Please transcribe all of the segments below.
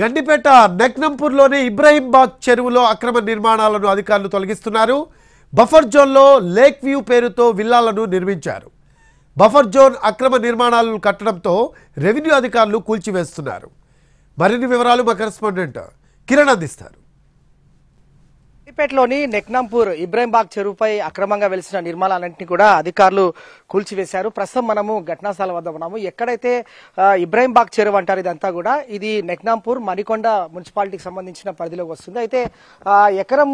గండిపేట నెక్నంపూర్లోని ఇబ్రహీంబాగ్ చెరువులో అక్రమ నిర్మాణాలను అధికారులు తొలగిస్తున్నారు బఫర్ జోన్లో లేక్ వ్యూ పేరుతో విల్లాలను నిర్మించారు బఫర్ జోన్ అక్రమ నిర్మాణాలను కట్టడంతో రెవెన్యూ అధికారులు కూల్చివేస్తున్నారు మరిన్ని వివరాలు మా కరెస్పాండెంట్ కిరణ్ అందిస్తారు సిద్దిపేటలోని నెక్నాంపూర్ ఇబ్రాహింబాగ్ చెరువుపై అక్రమంగా వెలిసిన నిర్మాణాలన్నింటినీ కూడా అధికారులు కూల్చివేశారు ప్రస్తుతం మనము ఘటనాస్థలం వద్ద ఉన్నాము ఎక్కడైతే ఇబ్రాహింబాగ్ చెరువు అంటారు ఇదంతా కూడా ఇది నెక్నాంపూర్ మణికొండ మున్సిపాలిటీకి సంబంధించిన పరిధిలోకి వస్తుంది అయితే ఎకరం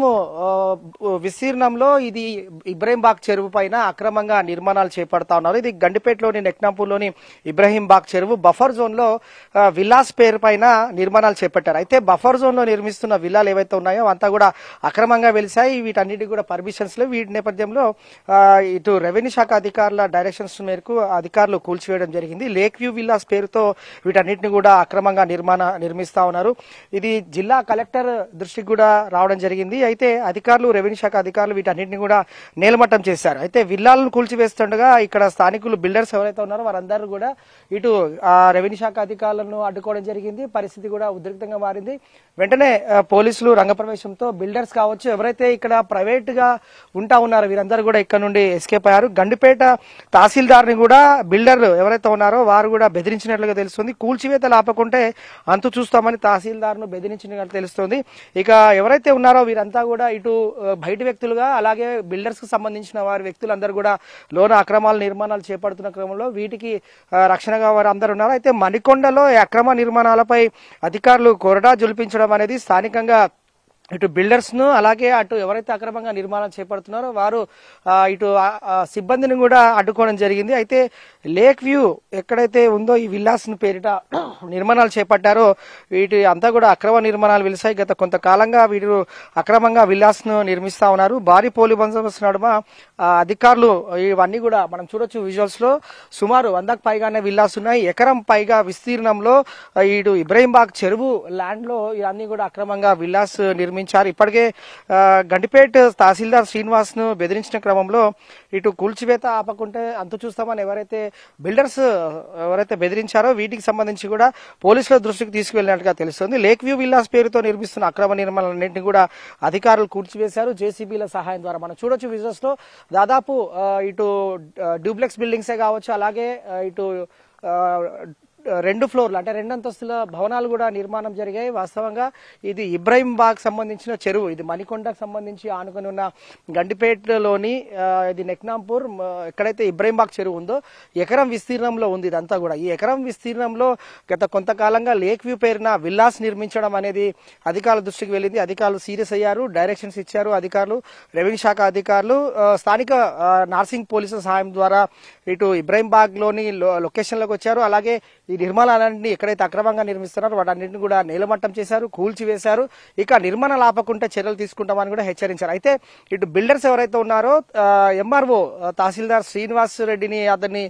విస్తీర్ణంలో ఇది ఇబ్రాహింబాగ్ చెరువు పైన అక్రమంగా నిర్మాణాలు చేపడతా ఉన్నారు ఇది గండిపేటలోని లోని ఇబ్రాహింబాగ్ చెరువు బఫర్ జోన్ లో విల్లాస్ పేరు పైన నిర్మాణాలు చేపట్టారు అయితే బఫర్ జోన్లో నిర్మిస్తున్న విల్లాలు ఏవైతే ఉన్నాయో అంతా కూడా అక్రమ అక్రమంగా వెలిసాయి వీటన్నిటి కూడా పర్మిషన్స్ లో వీటి నేపథ్యంలో ఇటు రెవెన్యూ శాఖ అధికారుల డైరెక్షన్స్ మేరకు అధికారులు కూల్చివేయడం జరిగింది లేక్ వ్యూ విల్లాస్ పేరుతో వీటన్నిటిని కూడా అక్రమంగా నిర్మాణ నిర్మిస్తా ఉన్నారు ఇది జిల్లా కలెక్టర్ దృష్టికి కూడా రావడం జరిగింది అయితే అధికారులు రెవెన్యూ శాఖ అధికారులు వీటన్నిటిని కూడా నేలమట్టం చేశారు అయితే విల్లాలను కూల్చివేస్తుండగా ఇక్కడ స్థానికులు బిల్డర్స్ ఎవరైతే ఉన్నారో వారందరూ కూడా ఇటు రెవెన్యూ శాఖ అధికారులను అడ్డుకోవడం జరిగింది పరిస్థితి కూడా ఉద్రిక్తంగా మారింది వెంటనే పోలీసులు రంగప్రవేశంతో బిల్డర్స్ కావచ్చు కావచ్చు ఎవరైతే ఇక్కడ ప్రైవేట్ గా ఉంటా ఉన్నారో వీరందరూ కూడా ఇక్కడ నుండి ఎస్కేప్ అయ్యారు గండిపేట తహసీల్దార్ని కూడా బిల్డర్లు ఎవరైతే ఉన్నారో వారు కూడా బెదిరించినట్లుగా తెలుస్తుంది కూల్చివేతలు ఆపకుంటే అంతు చూస్తామని తహసీల్దార్ను బెదిరించినట్లు తెలుస్తుంది ఇక ఎవరైతే ఉన్నారో వీరంతా కూడా ఇటు బయట వ్యక్తులుగా అలాగే బిల్డర్స్ కు సంబంధించిన వారి వ్యక్తులందరూ కూడా లోన అక్రమాల నిర్మాణాలు చేపడుతున్న క్రమంలో వీటికి రక్షణగా వారు అందరు ఉన్నారు అయితే మణికొండలో అక్రమ నిర్మాణాలపై అధికారులు కొరడా జులిపించడం అనేది స్థానికంగా ఇటు బిల్డర్స్ను అలాగే అటు ఎవరైతే అక్రమంగా నిర్మాణం చేపడుతున్నారో వారు ఇటు సిబ్బందిని కూడా అడ్డుకోవడం జరిగింది అయితే లేక్ వ్యూ ఎక్కడైతే ఉందో ఈ విల్లాస్ పేరిట నిర్మాణాలు చేపట్టారు వీటి అంతా కూడా అక్రమ నిర్మాణాలు వెలిసాయి గత కొంతకాలంగా వీరు అక్రమంగా విల్లాస్ను నిర్మిస్తా ఉన్నారు భారీ పోలి బందోబస్తు నడుమ అధికారులు ఇవన్నీ కూడా మనం చూడొచ్చు విజువల్స్ లో సుమారు వందకు పైగానే విల్లాస్ ఉన్నాయి ఎకరం పైగా విస్తీర్ణంలో ఇటు ఇబ్రహీంబాగ్ చెరువు ల్యాండ్ లో ఇవన్నీ కూడా అక్రమంగా విల్లాస్ నిర్మించారు ఇప్పటికే గండిపేట్ తహసీల్దార్ శ్రీనివాస్ ను బెదిరించిన క్రమంలో ఇటు కూల్చివేత ఆపకుంటే అంత చూస్తామని ఎవరైతే బిల్డర్స్ ఎవరైతే బెదిరించారో వీటికి సంబంధించి కూడా కూడా పోలీసుల దృష్టికి తీసుకువెళ్లినట్టుగా తెలుస్తుంది లేక్ వ్యూ విల్లాస్ పేరుతో నిర్మిస్తున్న అక్రమ నిర్మాణాలన్నింటినీ కూడా అధికారులు కూర్చివేశారు జేసీబీల సహాయం ద్వారా మనం చూడొచ్చు విజువల్స్ లో దాదాపు ఇటు డ్యూప్లెక్స్ బిల్డింగ్సే కావచ్చు అలాగే ఇటు రెండు ఫ్లోర్లు అంటే రెండు అంతస్తుల భవనాలు కూడా నిర్మాణం జరిగాయి వాస్తవంగా ఇది ఇబ్రాహిం బాగ్ సంబంధించిన చెరువు ఇది మణికొండకు సంబంధించి ఆనుకొని ఉన్న గండిపేటలోని ఇది నెక్నాంపూర్ ఎక్కడైతే ఇబ్రాహిం బాగ్ చెరువు ఉందో ఎకరం విస్తీర్ణంలో ఉంది ఇదంతా కూడా ఈ ఎకరం విస్తీర్ణంలో గత కొంతకాలంగా లేక్ వ్యూ పేరున విల్లాస్ నిర్మించడం అనేది అధికారుల దృష్టికి వెళ్ళింది అధికారులు సీరియస్ అయ్యారు డైరెక్షన్స్ ఇచ్చారు అధికారులు రెవెన్యూ శాఖ అధికారులు స్థానిక నార్సింగ్ పోలీసుల సహాయం ద్వారా ఇటు ఇబ్రాహిం బాగ్ లోని లొకేషన్లోకి వచ్చారు అలాగే నిర్మాణాలన్నీ ఎక్కడైతే అక్రమంగా నిర్మిస్తున్నారో వాటన్నింటిని కూడా నేలమట్టం చేశారు కూల్చివేశారు ఇక నిర్మాణాలు ఆపకుండా చర్యలు తీసుకుంటామని కూడా హెచ్చరించారు అయితే ఇటు బిల్డర్స్ ఎవరైతే ఉన్నారో ఎంఆర్ఓ తహసీల్దార్ శ్రీనివాస్ రెడ్డిని అతన్ని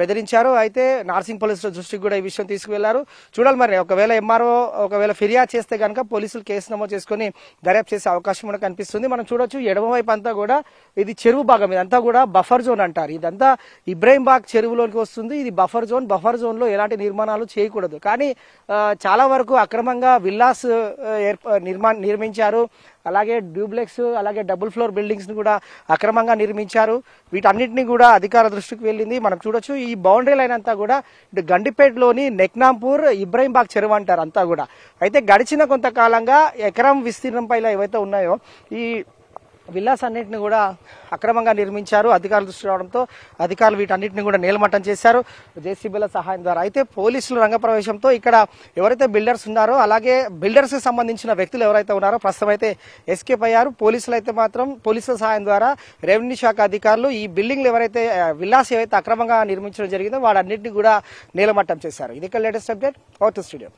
బెదిరించారు అయితే నార్సింగ్ పోలీసుల దృష్టికి కూడా ఈ విషయం తీసుకువెళ్లారు చూడాలి మరి ఒకవేళ ఎంఆర్ఓ ఒకవేళ ఫిర్యాదు చేస్తే కనుక పోలీసులు కేసు నమోదు చేసుకుని దర్యాప్తు చేసే అవకాశం కూడా కనిపిస్తుంది మనం చూడొచ్చు ఎడమవైపు అంతా కూడా ఇది చెరువు భాగం ఇదంతా కూడా బఫర్ జోన్ అంటారు ఇదంతా ఇబ్రాహీంబాగ్ చెరువులోకి వస్తుంది ఇది బఫర్ జోన్ బఫర్ జోన్ లో ఎలాంటి నిర్మాణాలు చేయకూడదు కానీ చాలా వరకు అక్రమంగా విల్లాస్ నిర్మా నిర్మించారు అలాగే డ్యూప్లెక్స్ అలాగే డబుల్ ఫ్లోర్ బిల్డింగ్స్ని కూడా అక్రమంగా నిర్మించారు వీటన్నిటిని కూడా అధికార దృష్టికి వెళ్ళింది మనం చూడొచ్చు ఈ బౌండరీ లైన్ అంతా కూడా ఇటు గండిపేటలోని నెక్నాంపూర్ ఇబ్రాహింబాగ్ చెరువు అంటారు అంతా కూడా అయితే గడిచిన కొంతకాలంగా ఎకరం విస్తీర్ణంపై ఏవైతే ఉన్నాయో ఈ విల్లాస్ అన్నింటిని కూడా అక్రమంగా నిర్మించారు అధికారుల దృష్టి రావడంతో అధికారులు వీటన్నింటినీ కూడా నేలమట్టం చేశారు జేసీబీల సహాయం ద్వారా అయితే పోలీసులు రంగప్రవేశంతో ఇక్కడ ఎవరైతే బిల్డర్స్ ఉన్నారో అలాగే బిల్డర్స్ కి సంబంధించిన వ్యక్తులు ఎవరైతే ఉన్నారో ప్రస్తుతం అయితే ఎస్కేప్ అయ్యారు పోలీసులు అయితే మాత్రం పోలీసుల సహాయం ద్వారా రెవెన్యూ శాఖ అధికారులు ఈ బిల్డింగ్లు ఎవరైతే విల్లాస్ ఏవైతే అక్రమంగా నిర్మించడం జరిగిందో వాడన్నింటినీ కూడా నేలమట్టం చేశారు ఇది లేటెస్ట్ అప్డేట్ అవుట్ స్టూడియో